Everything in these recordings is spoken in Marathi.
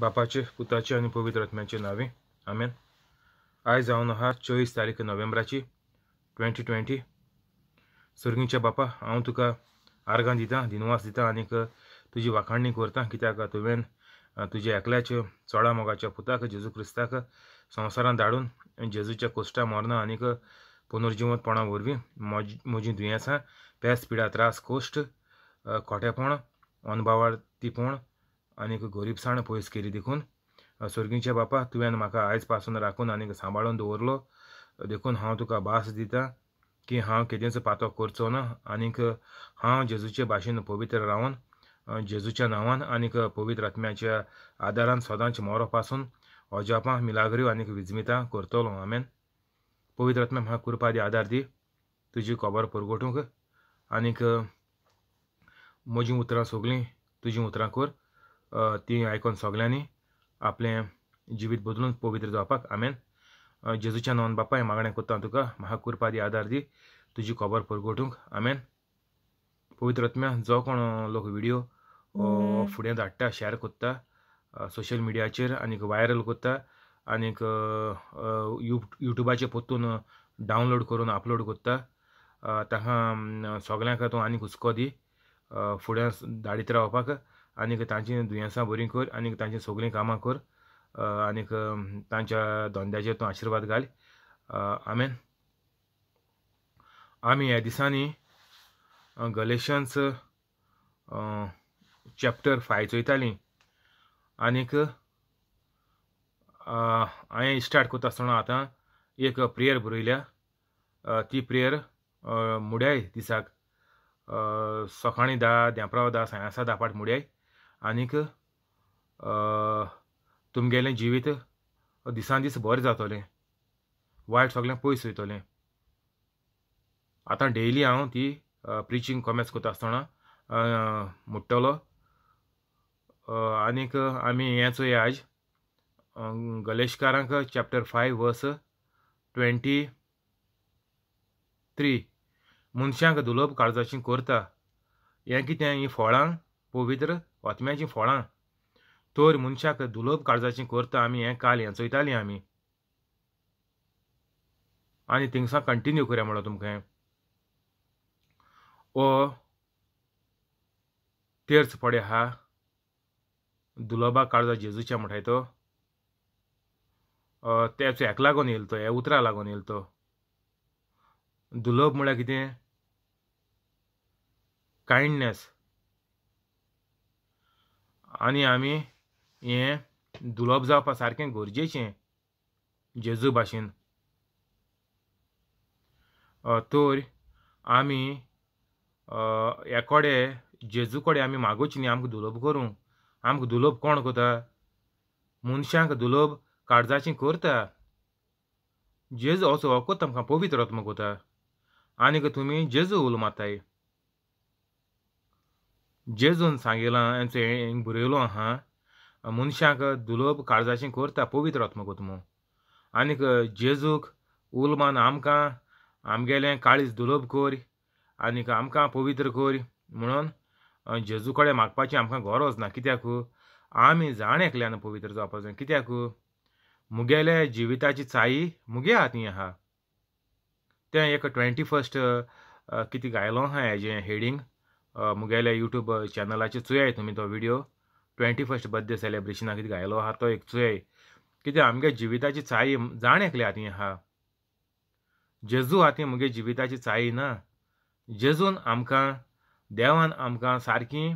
बापाचे पुताचे आणि पवित्र आत्म्याचे नावे आमेन आयज जाऊन आहात चोवीस तारीख नोव्हेंबराची ट्वेंटी ट्वेंटी सुरगींच्या बापा हांव तुका आर्गां दितां दिनवास दितां आनीक तुजी वाखाणणी करता कित्याक तुवें तुज्या एकल्याच्या चोडा मोगाच्या पुताक जेजू क्रिस्ताक संवसारांत धाडून जेजूच्या कोश्टा मरना आनीक पुनर्जिवंतपणा वरवीं म्हजी दुयेंसां पेस पिडा त्रास कोश्ट खोटेपण अनुभवार्थीपण आनीक गरीबसाण पयस केली देखून स्वर्गीचे बापा तुवें म्हाका आयज पासून राखून आनीक सांबाळून दवरलो देखून हांव तुका भास दिता की हांव केदेंच पातो करचो ना आनीक हांव जेजूचे भाशेन पवित्र रावन जेजूच्या नांवान आनीक पवित्र आत्म्याच्या आदारान सदांच मोरो पासून अजापां मिलाग्रियो आनीक विजमिता करतलो हांवें पवित्र आत्म्या म्हाका कृपा दी आदार दी तुजी खबर पुरगोटूंक आनीक म्हजीं उतरां सोगलीं तुजीं उतरां कर ती आयकून सगळ्यांनी आपलें जिवीत बदलून पवित्र जावपाक हांवें जेजूच्या नवन बापाय मागणें कोत्ता तुका म्हाका दी आदार दी तुजी खबर परगोटूंक हांवें पवित्र आत्म्या जो कोण लोक व्हिडिओ फुडें धाडटा शेअर कोत्ता सोशल मिडियाचेर आनीक व्हायरल कोत्ता आनीक यू युट्यूबाचेर पोत्तून डावनलोड करून अपलोड कोत्ता ताका सगळ्यांक तूं आनीक हुस्को दी फुडें धाडीत रावपाक आनीक तांची दुयेंसां बरीं कर आनीक तांची सगळीं कामां कर आनीक तांच्या धंद्याचेर तूं आशिर्वाद घाल आमेन आमी ह्या दिसांनी गलेशन्स चॅप्टर फाय चोयतालीं आनीक हांवें स्टार्ट करता आसतना आतां एक प्रेयर बरयल्या ती प्रेयर मुड्याय दिसाक सकाळीं धा देंपराव धा सायंसा धा पाट मुड्याय आनीक तुमगेलें जिवीत दिसान दीस बरें जातलें वायट सगळें पयस वयतलें आतां डेली हांव ती प्रिचींग कॉमेस करता आसतना मुट्टलो आनीक आमी हें चोय आयज गलेशकारांक chapter five verse twenty three मनशांक दुलोप काळजाची करता हें कितें ही फळां पवित्र ओतम्याचीं फळां तर मनशाक दुलोब काळजाचें करता आमी हें काल हेंचयतालीं आमी आनी थिंगसान कंटिन्यू करया म्हणलो तुमकां ओ तेर्च पडे हा दुलोबा काळजा जेजूच्या म्हणटाय तो तेचो हेका लागून येयलो तो हे उतरा लागून येयलो तो दुलोब म्हळ्यार कितें कायंडनेस आनी आमी हें दुलप जावपा सारकें गरजेचें जेजू भाशेन तर आमी एकोडे जेजू कोडे आमी मागोवची न्ही आमकां दुलोब करूं आमकां दुलोब कोण कोता मनशांक दुलोब काळजाचें करता जेजू असो वखद आमकां पवित्र कोता आनीक तुमी जेजू उलो माताय जेजून सांगिलां हांवें हिंग बरयलो आहा मनशाक दुलोब काळजाचें करता पवित्र आत्म आनीक जेजूक उलमान आमकां आमगेलें काळीज दुलोब कर आनीक आमकां पवित्र कर म्हणून जेजू कडेन मागपाची आमकां गरज ना कित्याक आमी जाण एकल्यान पवित्र जावपाक कित्याक मुगेले जिविताची चाई मुगे हातीं आहा तें एक ट्वेंटी फस्ट कितें गायलो आहा हेजें हेडींग मुगेल्या युट्यूब चॅनलाचे चुयाय तुम्ही तो video twenty first birthday celebration कितें घायलो आहा तो एक चुयाय कित्याक आमगे जिविताची चाई जाण एकले हाती आहा जेजू हाती मुगे जिविताची चाई ना जेजून आमकां देवान आमकां सारकी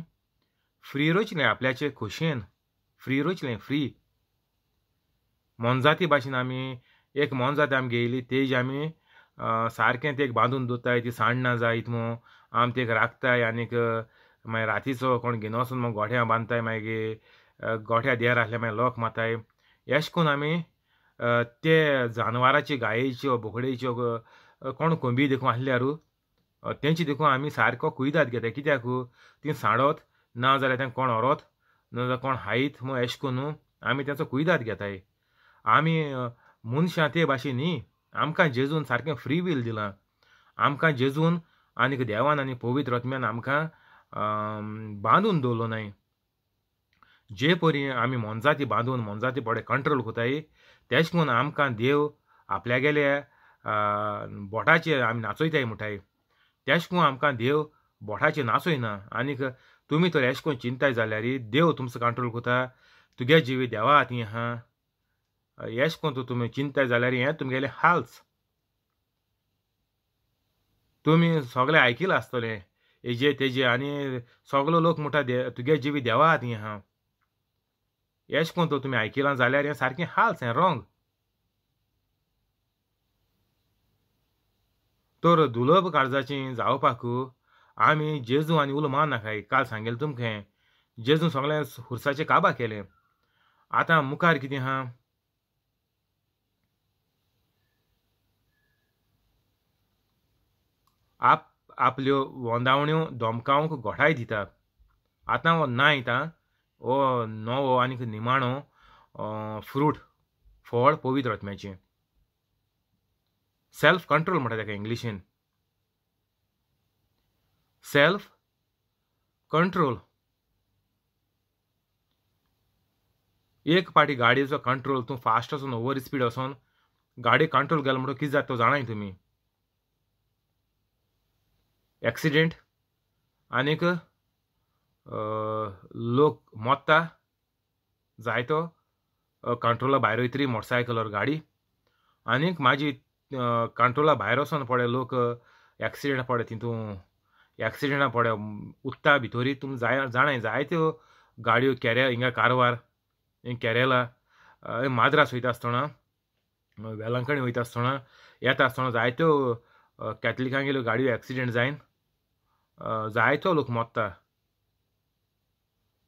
फ्री रोचलें आपल्याचे खोशयेन फ्री रोचलें फ्री मोनजाती भाशेन आमी एक मोनजाती आमगे येयली तेजी आमी सारकें ते बांदून दोताय ती सांडना जायत मो आम तेक राखताय आनीक मागीर रातीचो कोण घेवन वचून मग गोठ्यां बांदताय मागीर गोठ्या देर आसले मागीर लोक माताय एश करून आमी ते जानवरांची गायेच्यो बोकडेच्यो कोण कोंबी देखून आसल्यारू तेंची देखून आमी सारको कुयदाद घेताय कित्याक ती साडोत ना जाल्यार तें कोण ना नाजाल्यार कोण हायत म्हूण अशें करून आमी तेंचो कुयदाद घेताय आमी मनशां ते भाशेन न्ही आमकां जेजून सारकें फ्री वील दिलां आमकां जेजून आनीक देवान आनी पवित्र आत्म्यान आमकां बांदून दवरलो न्हय जे परी आमी मोनजाती बांदून मोनजाती पोडे कंट्रोल कोताय तेश कोन्न आमकां देव आपल्यागेले बोटाचेर आमी नाचोयताय म्हणटाय तेश कोन्न आमकां देव बोटाचेर नाचोयना आनीक तुमी तर एश कोन्न चिंताय जाल्यारी देव तुमचो कंट्रोल कोता तुगे जिवी देवा हातीं आहा एश कोन्न तूं तुमी चिंताय जाल्यार हें तुमगेलें हाल्स तुम्ही सगळे आयकिलां असतोले हेजे तेजे आणि सोगलो लोक मोठा दे तुगे जीवी देवा हे आहा एश कोण तो तुमी आयकिलां जाल्यार हे सारखे हाल हें रोंग तर दुलभ काळजाची जावपाक आम्ही जेजू आनी उलो मारनाकाय काल सांगेल तुमकां जेजू सगळ्या हुरसाचे काबा केले आता मुखार किती हा आप आपल्यो वोंदावण्यो दोमकावंक घोटाय दिता आतां हो नायट आं हो नवो आनीक निमाणो फ्रूट फळ पवित्र रत्म्याचें सेल्फ कंट्रोल म्हणटा ताका इंग्लिशीन सेल्फ कंट्रोल एक पाटी गाडयेचो कंट्रोल तूं फास्ट वचून ओवर स्पीड असोन गाडी कंट्रोल केलो म्हणटकीर कितें जाता तो जाणाय तुमी ॲक्सिडेंट आनीक लोक मोत्ता जायतो कंट्रोला भायर वयतरी मोटरसायकलवर गाडी आनीक माझी कंट्रोला भायर वचोन पडे लोक ॲक्सिडेंट पडे तितू ॲक्सिडेंटा पडे उत्ता भितोरी तुम जाय जाणाय जायत्यो गाडयो केरे हिंगा कारवार हिंग केरेला माद्रास वयता आसतना वेलांकणी वयता आसतना येता आसतना जायत्यो कॅथलिकांगेल्यो गाडयो ॲक्सिडेंट जायन जायतो लोक मोत्ता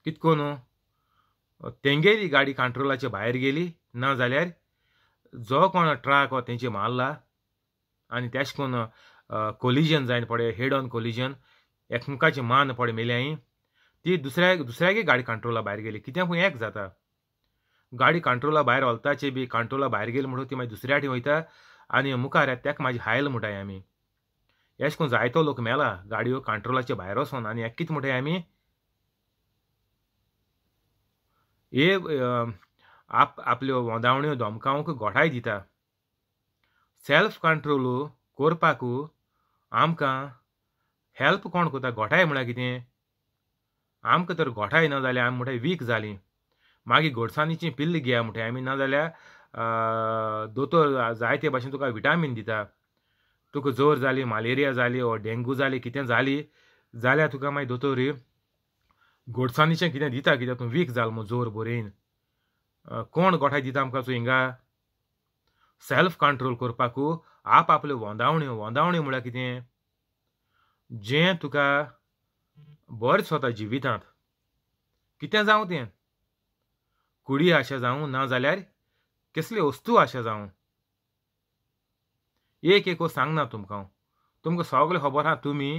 कितको न्हू तेंगेली गाडी कंट्रोलाचे भायर गेली ना जाल्यार जो कोण ट्राक हो तेंचे मारला आणि तेश कोण कोलिजन जायन पडे हेड ऑन कोलिजन एकमेकाची मान पडे मेल्याय ती दुसऱ्या दुसऱ्यागे गाडी कंट्रोला भायर गेली कित्याक एक जाता गाडी कंट्रोला भायर वलताचे बी कंट्रोला भायर गेली म्हणून ती मागीर दुसऱ्या वाटी वयता आनी मुखार येता तेका म्हाजी हायल म्हणटाय आमी येश करून जायतो लोक मेला गाडयो कंट्रोलाचे भायर वचोन आनी कितें म्हणटा आमी हे आप आपल्यो वोंदावण्यो धमकावंक घोटाय दिता सेल्फ कंट्रोल करपाक आमकां हेल्प कोण करता घोटाय म्हळ्यार कितें आमकां तर घोटाय ना जाल्यार आमी म्हणटा वीक जालीं मागीर घोडसाणीची पिल्ल घेया म्हणटा आमी ना जाल्यार दोतोर जायते भाशेन तुका विटामीन दिता तुका जोर जाली मलेरिया जाली ओ डेंगू जाली कितें जाली जाल्यार तुका मागीर दोतोरी गोडसाणीचें कितें दिता कित्याक तूं वीक जाल म्हूण जोर बोरेन कोण गोठाय दिता आमकां तूं हिंगा सेल्फ कंट्रोल करपाकू आप आपल्यो वोंदावण्यो वोंदावण्यो म्हळ्यार कितें जें तुका बरें स्वता जिवितांत कितें जावं तें कुडी आशा जावं ना जाल्यार कसली वस्तू आशा जावं एक एक सांगना तुमकां तुमकां सगळें खबर आसा तुमी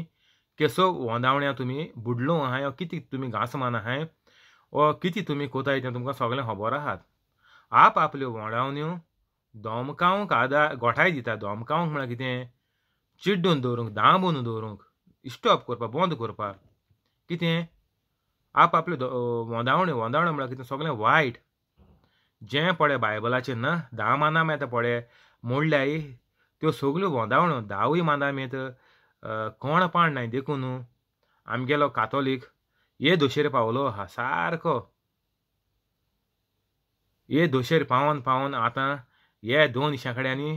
केसो वोंदावण्या तुमी बुडलो आहाय ओ कितें तुमी घासमान आहाय ओ कितें तुमी कोताय तें तुमकां सगळें खबर आहात आप आपल्यो वोंडावण्यो दोमकावंक आदार गोठाय दिता दोमकावंक म्हळ्यार कितें चिड्डून दवरूंक दांबून दवरूंक स्टॉप करपाक बंद करपाक कितें आप आपल्यो वोंदावण्यो वोंदावण्यो म्हळ्यार कितें सगळें वायट जें पडे बायबलाचें ना दामाना येता पडे मोडल्याय त्यो सगल्यो वोंदावण्यो धावूय मेत कोण पाण नाही देखून आमगेलो कातोलीक ये दोशेर पावलो हा सारको ये दोशेर पावन पावन आतां हे दोन शेंकड्यांनी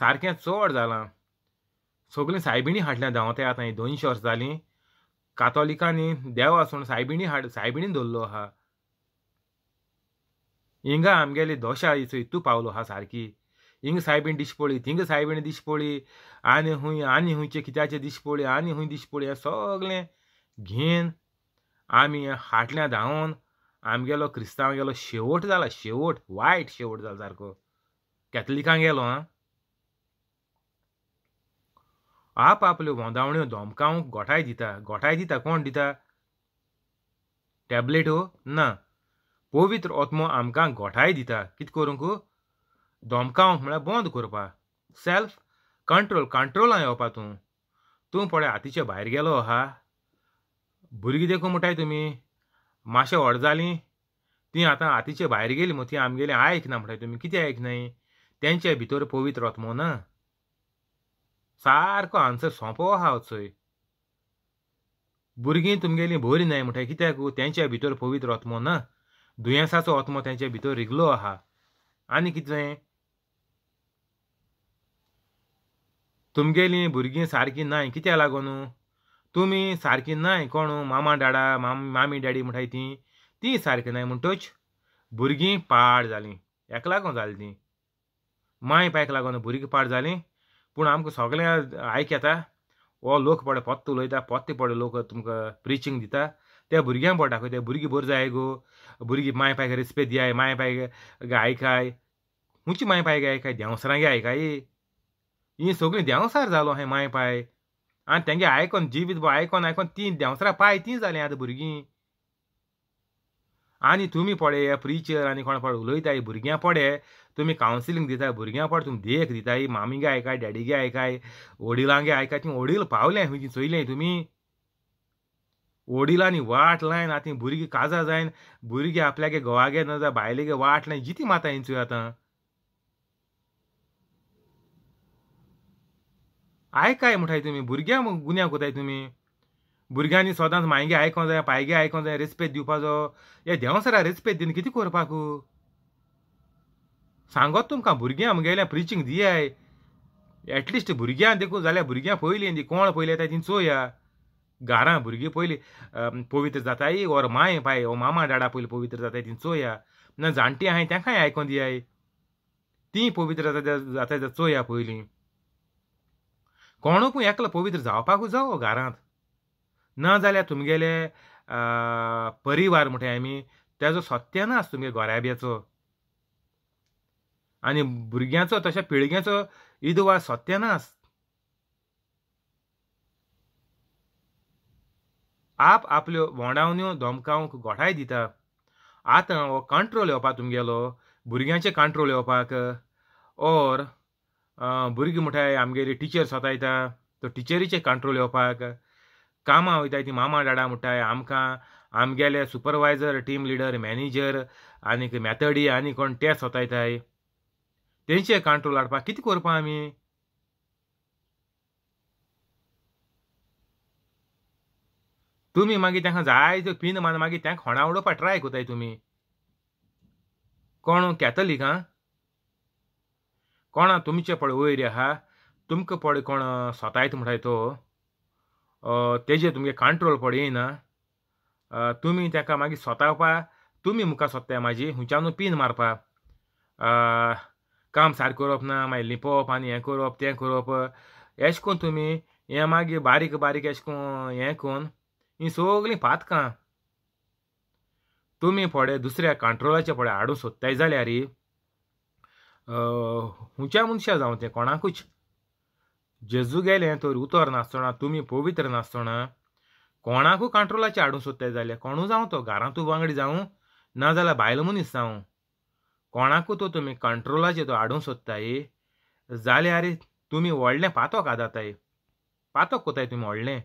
सारकें चड जालां सगलीं सायबिणी हाडल्यां धांवताय आतां ही दोनशीं वर्सां जालीं कातोलिकांनी देव आसून सायबिणी हाड सायबिणी दवरलो आहा हिंगा आमगेली दोशा इचो इतू पावलो आहा सारकी हिंग सायबीण दिशपोळी थिंग सायबीण दिशपोळी आनी हूंय आनी हुंयचे कित्याचे दिशपोळी आनी हूंय दिशपोळी हे सगलें घेन आमी हाटल्या धांवन आमगेलो क्रिस्तांव गेलो शेवट जाला शेवट वायट शेवट जाला सारको कॅथलिकांक गेलो आं आप आपल्यो वोंदावण्यो धोमकावंक गोठाय दिता गोठाय दिता कोण दिता टॅबलेट हो ना पवित्र ओत्मो आमकां गोठाय दिता कित करूंक धोमकावंक म्हळ्यार बंद करपा सॅल्फ कंट्रोल कंट्रोलां येवपा तूं तूं पळय हातीचे भायर गेलो आहा भुरगीं देखून म्हणटाय तुमी मातशें व्हड जालीं तीं आतां हातीचे भायर गेलीं म्हूण तीं आमगेलें आयकना म्हणटाय तुमी कितें आयकनाय तेंचे भितर पवित्र आत्मो ना सारको आन्सर सोंपो आहा हो चोय भुरगीं तुमगेलीं नाही न्हय म्हणटाय कित्याक तेंच्या भितर पवित्र आत्मो ना दुयेंसाचो आत्मो तेंच्या भितर रिगलो आहा आनी कितें तुमगेलीं भुरगीं सारकीं नाय कित्या लागून तुमी सारकीं नाय कोण मामा डाडा माम मामी डॅडी म्हणटाय तीं तीं सारकीं नाय म्हणटच भुरगीं पाड जालीं हेका लागून जालीं तीं माय पायक लागून भुरगीं पाड जालीं पूण आमकां सगळें आयक येता हो लोक पडे पत्त उलयता पत्ते पडे लोक तुमकां प्रिचींग दिता त्या भुरग्यांक पोटा ते भुरगीं बरी जाय गो भुरगीं माय पायक रिस्पेद दियाय माय पायक आयकाय खुंयची माय पायक आयकाय देंवसरांगे आयकाय ही सगळीं देंवसार जालो हे माय पाय आनी तेंगे आयकोन जिवीत आयकोन आयकोन तीं देंवसरां पाय तीं जालीं आतां भुरगीं आनी तुमी पडे प्रिचर आनी कोण पड उलयताय भुरग्यां पडे तुमी कावन्सिलींग दिताय भुरग्यां पड तुमी देख दिताय मामीगे आयकाय डॅडीगे आयकाय वडिलांगे आयकाय तीं वडील पावलें खंयची चोयलें तुमी वडिलांनी वाट लायन आतां भुरगीं काजार जायन भुरगीं आपल्यागे घोवागे नजर जाल्यार बायलेगे वाट लायन जिती माता हिंचूय आतां आय काय तुम्ही तुमी भुरग्यां गुन्यांव कोताय तुमी भुरग्यांनी सदांच मायगे आयकूंक जाय पायगे आयकूंक जाय रेस्पेद दिवपाचो हे देंवसरा रेस्पेद दिन कितें करपाक सांगोत तुमकां भुरग्यां म्हगेलें प्रिचींग दियाय एटलिस्ट भुरग्यां देखू जाल्यार भुरग्यां पयलीं कोण पयले येताय तीं चोया घारां भुरगीं पयलीं पवित्र जाताय और माय पाय ओ मामा डाडा पयलीं पवित्र जाताय तीं चोया ना जाणटी आहाय तेंकाय आयकोन दियाय तीं पवित्र जाता जाता चोया पयलीं कोणूक एकलो पवित्र जावपाकूच जावो घरांत नाजाल्यार तुमगेले परिवार म्हणटा आमी तेजो सत्यनास तुमगे गोराब्याचो आनी भुरग्यांचो तशा पिळग्यांचो इदवा सत्यनास आप आपल्यो वोंडावन्यो धमकावंक गोठाय दिता आतां हो कंट्रोल येवपा तुमगेलो भुरग्यांचे कंट्रोल येवपाक ओर भुरगीं म्हणटाय आमगेली टिचर्स येता तो टिचरीचेर कंट्रोल येवपाक कामां वयताय ती मामा डाडा म्हणटाय आमकां आमगेले सुपरवायजर टीम लिडर मॅनेजर आनीक मेथडी आनी कोण टॅस्ट सोतायताय तेंचे कंट्रोल हाडपाक कितें करपा आमी तुमी मागीर तांकां जाय त्यो पीन मान मागीर तांकां खोणा उडोवपाक ट्राय कोताय तुमी कोण कॅथलीक आं कोणा तुमचे पळ वयर आहा तुमक पळ कोण सतायत म्हणटाय तो तेजे तुमगे कंट्रोल पड येना तुमी त्याका मागीर सोतावपा तुमी मुखार सोदताय म्हाजी हुंयच्यान पीन मारपा काम सारखं करप ना मागीर लिपोवप आनी हें करप तें करप एश कोन तुमी हें मागीर बारीक बारीक एश कोन हें कोन हीं सगलीं पातकां तुमी फोडे दुसऱ्या कंट्रोलाचे फोडे हाडूंक सोदताय जाल्यार हुंच्या मनशा जावं तें कोणाकूच जेजू गेले तर उतर नासतना तुमी पवित्र नासतना कोणाकू कंट्रोलाचे हाडूं सोदताय जाल्यार कोणू जावं तो घरांतू वांगडी जावं ना जाल्यार बायल मनीस जावं कोणाकू तो तुमी कंट्रोलाचे तो हाडूंक सोदताय जाल्यार तुमी व्हडलें पातोक आदाताय पातोक कोताय तुमी व्हडलें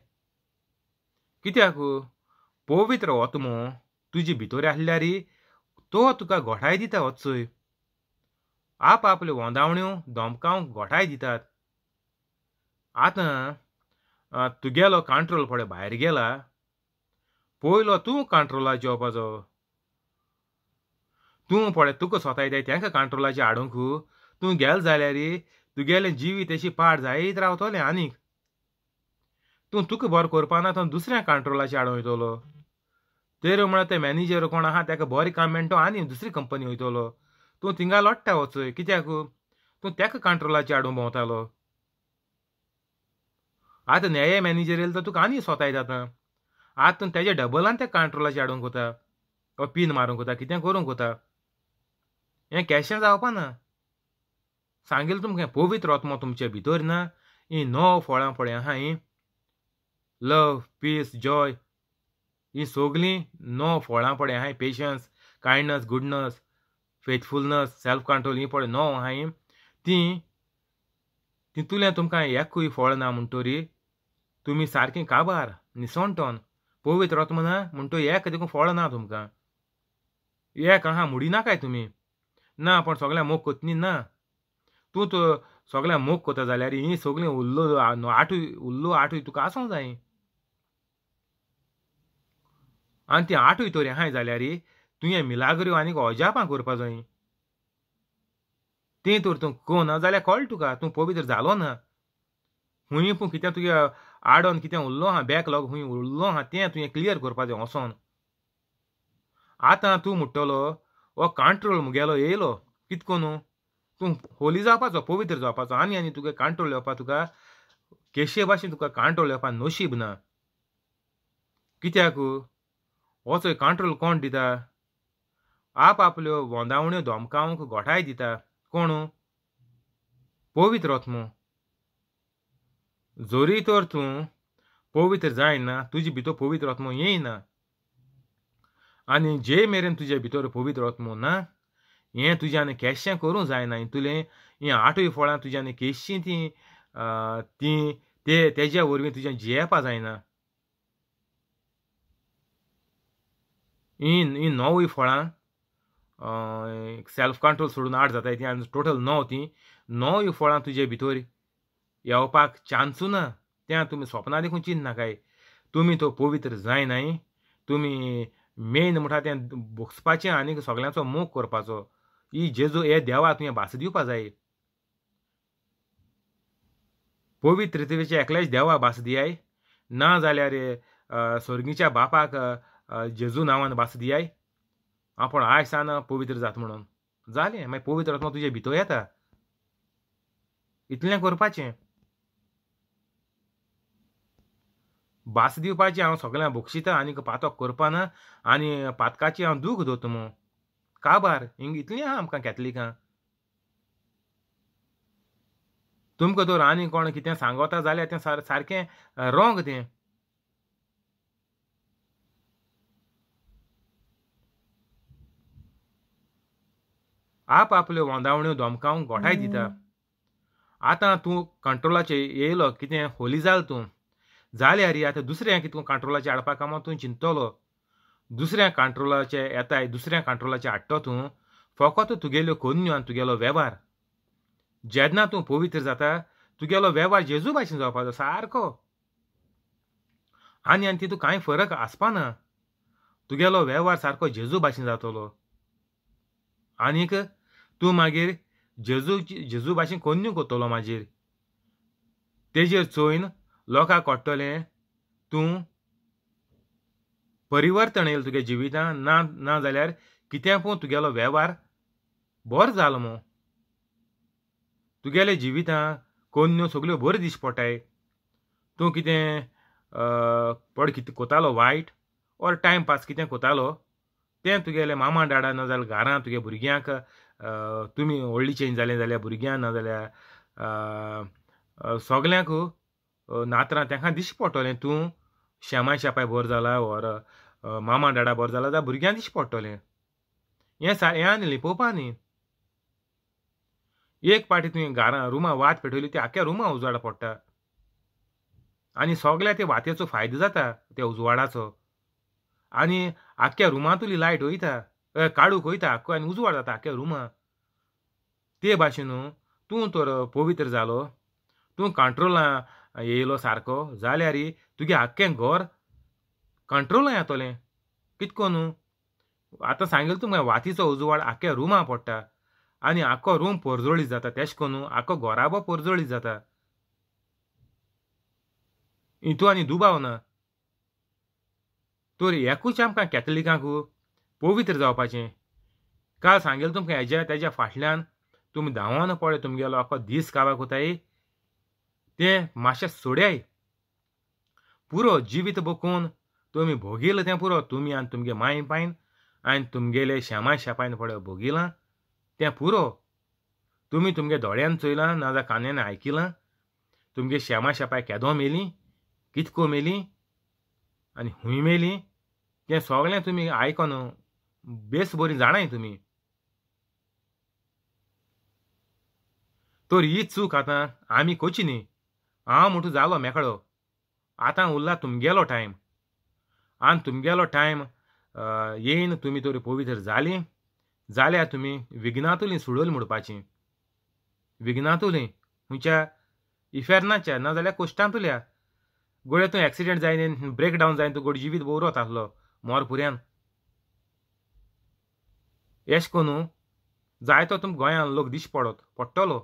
कित्याक पवित्र वतमो हो तुजे भितर आसल्यार तो तुका घोटाय दिता वचय हो आप आपल्यो वोंदावण्यो धोमकावंक घोटाय दितात आतां तुगेलो कंट्रोल पडे भायर गेला पयलो तूं कंट्रोलाचेर जेवपाचो तूं पळय तुका सोताय जाय तांकां कंट्रोलाचेर हाडूंक तूं गेल जाल्यार तुगेलें जिवीत अशी पाड जायत रावतलें आनीक तूं तुका बरो करपा ना तो दुसऱ्या कंट्रोलाचेर हाडूं वयतलो तेर म्हळ्यार ते मॅनेजर कोण आहा ताका बरें काम मेळटा आनी दुसरी कंपनी वयतलो तूं थिंगा लोडटा वचय कित्याक तूं तेका कंट्रोलाचेर हाडूं भोंवतालो आतां न्याय मॅनेजर येयलो तर तुका आनी सोताय जाता आतां तेज्या डबलान त्या कंट्रोलाचे हाडूंक कोता ओ पीन मारूंक कोता कितें करूंक कोता हें केशें जावपा ना सांगिल्लें तुमकां पवित्र रत्मो तुमचे भितर ना ही नव फळां फळें आहा लव पीस जॉय ही सगलीं नव फळां फळें आहा patience kindness goodness faithfulness self control ही पळय नो आहाय ती तितूंतल्यान तुमकां एकूय फळ ना म्हणटोरी तुमी सारकें काबार निसोणटोन पवित रत्मना म्हणटो एक देखून फळ ना तुमकां एक आहा ना काय तुमी ना पण सगळ्या मोग कोत्नी ना तूं तो सगळ्या मोग कोता जाल्यार ही सगळीं उल्लो आठूय उल्लो आठूय तुका आसूंक जाय आनी ती आठूय तरी आहाय जाल्यार तुवें मिलाग्र्यो आनीक अजापां करपा जायी तें तर तूं कोना जाल्यार कळटा तुका तूं पवित्र जालो ना हुंय पूण कितें तुगे आडोन कितें उरलो हा बॅकलॉग हुंय उरलो हा तें तुवें क्लियर करपा जाय वसोन आतां तूं म्हणटलो हो कंट्रोल मुगेलो येयलो कितको न्हू तूं होली जावपाचो पवित्र जावपाचो आनी आनी तुगे कंट्रोल येवपा तुका केशे भाशेन तुका कंट्रोल येवपा नशीब ना कित्याक होचो कंट्रोल कोण दिता आप आपल्यो वोंदावण्यो धमकावंक घोटाय दिता कोण पवित्र आत्मो जोरी तर तूं पवित्र जायना तुजे भितर पवित्र आत्मो येयना आनी जे मेरेन तुजे भितर पवित्र आत्मो ना हें तुज्यान केशें करूं जायना तुलें हें आठूय फळां तुज्यान केशीं ती तीं ते तेज्या वरवीं तुज्यान जियेपा जायना हीं हीं नवूय फळां सेल्फ कंट्रोल सोडून आठ जाता ती आनी टोटल णव ती णव फळां तुजे भितर येवपाक चान्सू ना त्या तुमी स्वप्ना देखून चिंत काय तुमी तो पवित्र जायनाय तुमी मेन म्हणटा तें भोगसपाचें आणि सगल्यांचो मोग करपाचो ही जेजू हे देवा तुवें भास दिवपा जाय पवित्रतेचे एकल्याच देवा भास दियाय ना जाल्यार स्वर्गीच्या बापाक जेजू नांवान भास दियाय आपण साना पवित्र जात म्हणून झाले मागीर पवित्र आत्मा तुजे भितर येता इतलें करपाचें भास दिवपाची हांव सगळ्यांक भोगशिता आनीक पातोक करपाना आनी पातकाची हांव दूख दोत मू काबार हिंग इतलें आहा आमकां कॅथलिकां तुमकां तर आनी कोण कितें सांगता जाल्यार तें सार सारकें रोंग तें आप आपल्यो वांदावण्यो धमकावंक घोटाय दिता आतां तूं कंट्रोलाचेर येयलो कितें होली जाल तूं जाल्यार आतां दुसऱ्यांक तूं कंट्रोलाचे हाडपा कामां तूं चिंततलो दुसऱ्या कंट्रोलाचे येताय दुसऱ्या कंट्रोलाचे हाडटो तूं फकत तुगेल्यो कोन्यो आनी तुगेलो वेव्हार जेन्ना तूं पवित्र जाता तुगेलो वेव्हार जेजू भाशेन जावपाचो सारको आनी आनी तितू कांय फरक आसपाना तुगेलो वेव्हार सारको जेजू भाशेन जातलो आनीक तूं मागीर जेजू जेजू भाशेन कोन्यू कोत्तोलो म्हाजेर तेजेर चोयन लोकांक कोट्टलें तूं परिवर्तन येयलें तुगे जिवितांत ना ना जाल्यार पळोवन तुगेलो वेव्हार बरो जालो मो तुगेले जिवितां कोन्न्यो सगल्यो बऱ्यो दीस पडटाय तूं कितें पड कितें कोतालो वायट ऑर टायम पास कितें कोतालो तें तुगेले मामा डाडा जाल्यार घरां तुगे भुरग्यांक तुमी व्हडली चेंज जालें जाल्यार भुरग्यांक ना जाल्यार सोगल्यांक नातरां तांकां दिश्टी पडटलें तूं श्यामा शापाय बरो जाला ऑर मामा डाडा बरो जाला जाल्यार भुरग्यांक दिश्टी पडटलें हें सा हें आनी लिपोवपा न्ही एक पाटी तुवें घरां रुमा वात पेटयली ती आख्या रुमा उजवाड पडटा आनी सगल्या ते वातेचो फायदो जाता त्या उजवाडाचो आनी आख्या रुमातली लायट वयता काडूक वयता आख्खो आनी उजवाड जाता आख्या रुमा ते भाशेन तूं तर पवित्र जालो तूं कंट्रोलां येयलो सारको जाल्यार तुगे आख्खें घर कंट्रोलां येतोलें कितको न्हू आतां तूं तुमकां वातीचो उजवाड आख्या रुमा पडटा आनी आख्खो रूम परजोळीत जाता तेश कोनू आख्खो घोराबो परजोळीत जाता हितू आनी दुबाव ना तर एकूच आमकां कॅथलिकांक पवित्र जावपाचें काल सांगेल तुमकां हेज्या तेज्या फाटल्यान तुमी धांवन पळे तुमगेलो आख्खो दीस काबाक उताय तें मातशें सोड्याय पुरो जिवीत बकून तुमी भोगिल्लें तें पुरो तुमी आनी तुमगे माय पायन आनी तुमगेले शेमा शेपायन पडो भोगिलां तें पुरो तुमी तुमगे दोळ्यान चोयलां नाजाल्यार कान्यान आयकिलां तुमगे श्यामा शेपाय केदो मेली कितको मेली आणि हुई मेली ते सगळे तुम्ही ऐकून बेस बरी जाणाय तुम्ही तर ही चूक आता आम्ही कोची न्ही हांव म्हणटू जालो मेकळो आतां उरला तुमगेलो टायम आनी तुमगेलो टायम येयन तुमी तर पवित्र जाली जाल्यार तुमी विघ्नातुली सुडोल म्हणपाची विघ्नातुली खुंच्या इफेर्नाच्या नाजाल्यार कोश्टांतुल्या गोळ्यातून ॲक्सिडेंट जाईन ब्रेक डावन जाईन तूं गोड जिवीत बोरत आसलो मोर एश एश जाय तो तुम गोंयान लोक दिश पडत पडटलो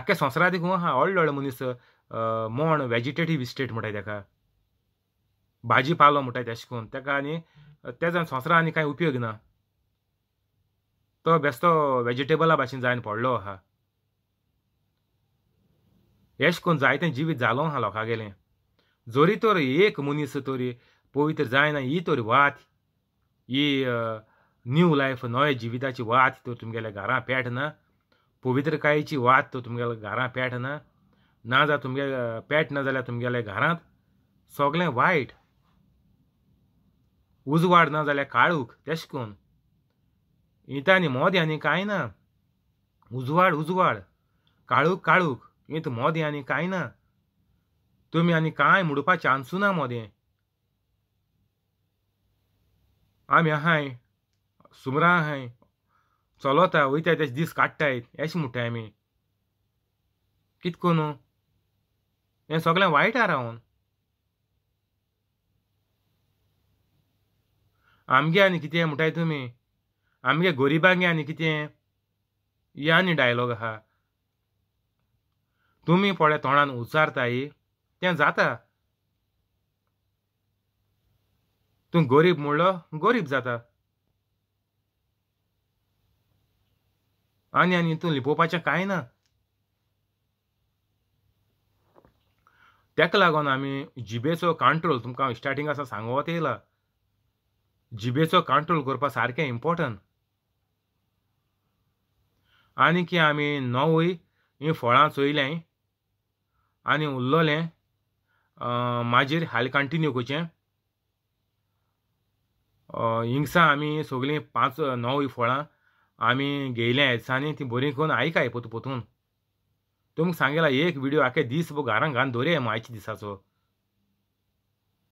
आख्या संवसारा देखू आहा व्हडलो व्हडले मनीस मोण वेजिटेटीव इस्टेट म्हणटाय तेका भाजी पालो म्हणटाय तेश करून तेका आनी आणि संवसारा आनी कांय उपयोग ना तो बेस्तो वेजिटेबला भाशेन जायन पडलो आहा एश कोन जायतें जिवीत जालो हा लोका गेलें जोरी तर एक मनीस तरी पवित्र जायना ही तोरी वात ही न्यू लायफ नवे जिविताची वात तर तुमगेल्या घरां पवित्र पवित्रकायेची वात तर तुमगेल्या घरां पेट ना जा तुमगे ना जाल्यार तुमगेल्या घरांत सगळे वायट उजवाड ना जाल्यार काळूक तेश कोन इतांनी मोद्यांनी कांय ना उजवाड उजवाड काळूक काळूक इत मोदें आनी कांय ना तुमी आनी कांय म्हणपाचें चान्सू ना मोदें आमी आहाय सुमरां आहाय चलोता वयताय तेश दीस काडटाय एशें म्हणटाय आमी कित न्हू हें सगळें वायट आहा रावून आमगे आनी कितें म्हणटाय तुमी आमगे गोरिबांगे आनी कितें ये आनी डायलॉग आहा तुम्ही पोळ्या तोंडान उच्चारताय तें जाता तूं गरीब म्हणलो गरीब जाता आनी आनी तूं लिपोवपाचें कांय ना तेका लागोन आमी जिबेचो कंट्रोल तुमकां स्टार्टिंग आसा सांगोत येयला जिबेचो कंट्रोल करपा सारकें इम्पोर्टंट आनी की आमी नवूय फळां चोयलें आनी उरलोलें मागीर हाल कंटिन्यू करचें हिंगसा आमी पाच पांच णव फळां आमी घेयल्या दिसांनी तीं बरीं करून आयकाय पोत पोतून तुमकां सांगेला एक व्हिडियो आख्खे दीस घरांक घालून दवरया मायचे दिसाचो